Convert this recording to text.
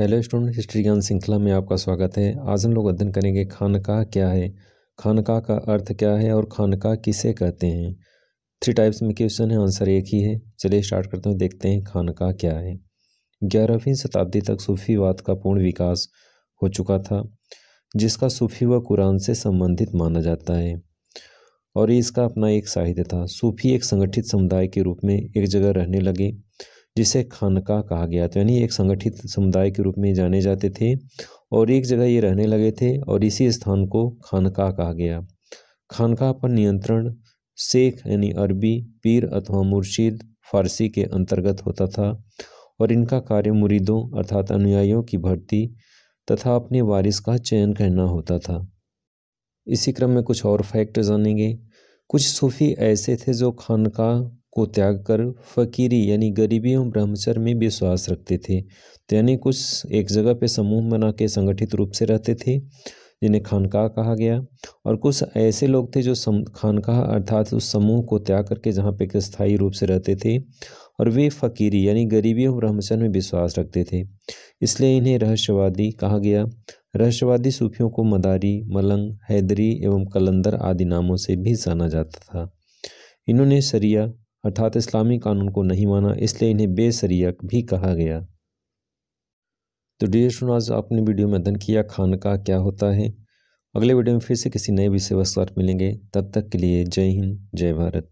hello student history ज्ञान श्रृंखला में आपका स्वागत है आज हम लोग अध्ययन करेंगे खानका क्या है खानका का अर्थ क्या है और खानका किसे कहते हैं थ्री टाइप्स में क्वेश्चन है आंसर एक ही है चलिए स्टार्ट करते हैं देखते हैं खानका क्या है ग्यारहवीं शताब्दी तक सूफीवाद का पूर्ण विकास हो चुका था जिसका सूफी व कुरान से संबंधित माना जाता है और इसका अपना एक साहित्य था सूफी एक संगठित समुदाय के रूप में एक जगह रहने लगे जिसे खानका कहा गया था यानी एक संगठित समुदाय के रूप में जाने जाते थे और एक जगह ये रहने लगे थे और इसी स्थान को खानका कहा गया खानका पर नियंत्रण शेख यानी अरबी पीर अथवा मुर्शिद फारसी के अंतर्गत होता था और इनका कार्य मुरीदों अर्थात अनुयायियों की भर्ती तथा अपने वारिस का चयन करना होता था इसी क्रम में कुछ और फैक्ट जानेंगे कुछ सूफ़ी ऐसे थे जो खानका को त्याग कर फकीरी यानी गरीबी एवं ब्रह्मचर्य में विश्वास रखते थे तो यानी कुछ एक जगह पे समूह बना के संगठित रूप से रहते थे जिन्हें खानकाह कहा गया और कुछ ऐसे लोग थे जो सम खानकाह अर्थात उस समूह को त्याग करके जहाँ पे स्थायी रूप से रहते थे और वे फकीरी यानी गरीबी और ब्रह्मचर्य में विश्वास रखते थे इसलिए इन्हें रहस्यवादी कहा गया रहस्यवादी सूफियों को मदारी मलंग हैदरी एवं कलंदर आदि नामों से भी जाना जाता था इन्होंने शरिया अर्थात इस्लामी कानून को नहीं माना इसलिए इन्हें बेसरियक भी कहा गया तो डी शुनाज आपने वीडियो में अध्ययन किया खान का क्या होता है अगले वीडियो में फिर से किसी नए विषय वस्तु मिलेंगे तब तक के लिए जय हिंद जय भारत